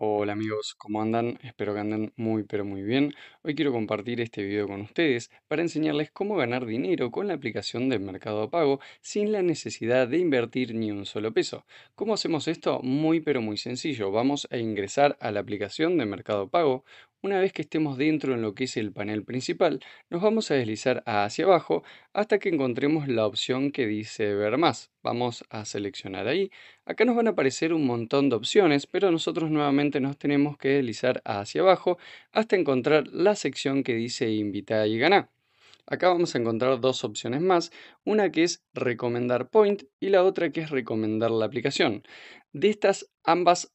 Hola amigos, ¿cómo andan? Espero que anden muy pero muy bien. Hoy quiero compartir este video con ustedes para enseñarles cómo ganar dinero con la aplicación de mercado pago sin la necesidad de invertir ni un solo peso. ¿Cómo hacemos esto? Muy pero muy sencillo. Vamos a ingresar a la aplicación de mercado pago. Una vez que estemos dentro en lo que es el panel principal, nos vamos a deslizar hacia abajo hasta que encontremos la opción que dice ver más. Vamos a seleccionar ahí. Acá nos van a aparecer un montón de opciones, pero nosotros nuevamente nos tenemos que deslizar hacia abajo hasta encontrar la sección que dice invitar y ganar. Acá vamos a encontrar dos opciones más, una que es recomendar Point y la otra que es recomendar la aplicación. De estas ambas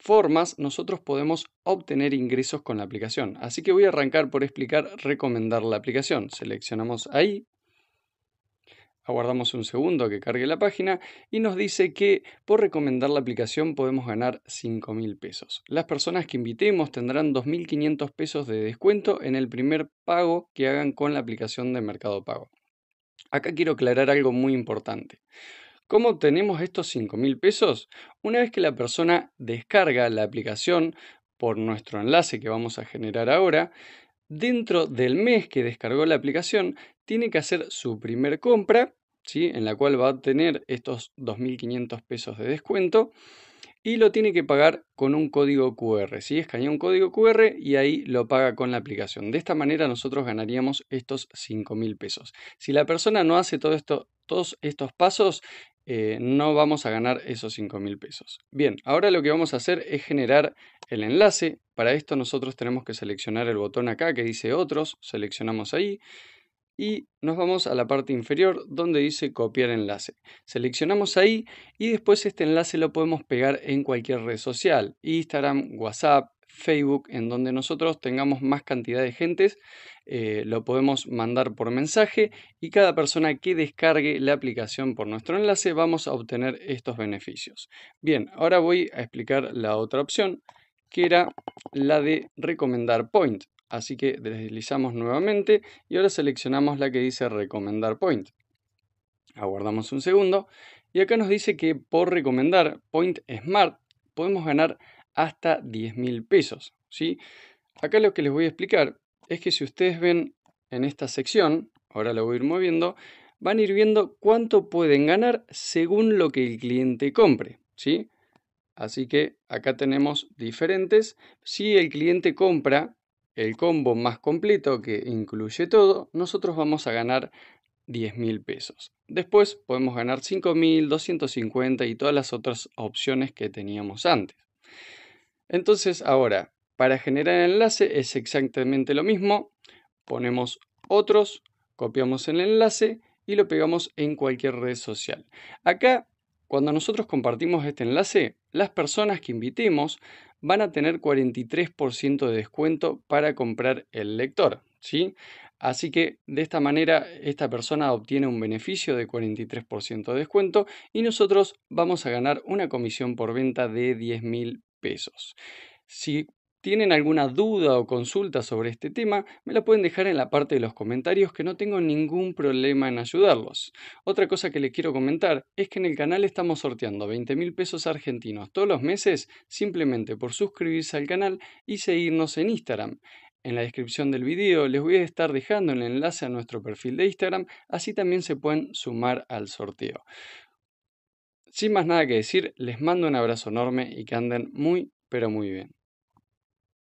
formas nosotros podemos obtener ingresos con la aplicación. Así que voy a arrancar por explicar recomendar la aplicación. Seleccionamos ahí, aguardamos un segundo que cargue la página y nos dice que por recomendar la aplicación podemos ganar 5000 pesos. Las personas que invitemos tendrán 2.500 pesos de descuento en el primer pago que hagan con la aplicación de Mercado Pago. Acá quiero aclarar algo muy importante. ¿Cómo obtenemos estos 5.000 mil pesos? Una vez que la persona descarga la aplicación por nuestro enlace que vamos a generar ahora, dentro del mes que descargó la aplicación, tiene que hacer su primer compra, ¿sí? en la cual va a obtener estos 2.500 pesos de descuento y lo tiene que pagar con un código QR. Si escanea un código QR y ahí lo paga con la aplicación. De esta manera nosotros ganaríamos estos 5.000 mil pesos. Si la persona no hace todos estos pasos, eh, no vamos a ganar esos 5 mil pesos. Bien, ahora lo que vamos a hacer es generar el enlace. Para esto nosotros tenemos que seleccionar el botón acá que dice otros, seleccionamos ahí y nos vamos a la parte inferior donde dice copiar enlace. Seleccionamos ahí y después este enlace lo podemos pegar en cualquier red social, Instagram, WhatsApp, Facebook, en donde nosotros tengamos más cantidad de gentes, eh, lo podemos mandar por mensaje y cada persona que descargue la aplicación por nuestro enlace vamos a obtener estos beneficios. Bien, ahora voy a explicar la otra opción que era la de recomendar point. Así que deslizamos nuevamente y ahora seleccionamos la que dice recomendar point. Aguardamos un segundo y acá nos dice que por recomendar point smart podemos ganar hasta 10.000 mil pesos. ¿sí? Acá lo que les voy a explicar es que si ustedes ven en esta sección, ahora lo voy a ir moviendo, van a ir viendo cuánto pueden ganar según lo que el cliente compre. ¿sí? Así que acá tenemos diferentes. Si el cliente compra el combo más completo que incluye todo, nosotros vamos a ganar 10 mil pesos. Después podemos ganar 5 mil, 250 y todas las otras opciones que teníamos antes. Entonces ahora, para generar el enlace es exactamente lo mismo. Ponemos otros, copiamos el enlace y lo pegamos en cualquier red social. Acá, cuando nosotros compartimos este enlace, las personas que invitemos van a tener 43% de descuento para comprar el lector. ¿sí? Así que de esta manera esta persona obtiene un beneficio de 43% de descuento y nosotros vamos a ganar una comisión por venta de 10 mil pesos tienen alguna duda o consulta sobre este tema, me la pueden dejar en la parte de los comentarios que no tengo ningún problema en ayudarlos. Otra cosa que les quiero comentar es que en el canal estamos sorteando 20 mil pesos argentinos todos los meses simplemente por suscribirse al canal y seguirnos en Instagram. En la descripción del video les voy a estar dejando el enlace a nuestro perfil de Instagram, así también se pueden sumar al sorteo. Sin más nada que decir, les mando un abrazo enorme y que anden muy, pero muy bien.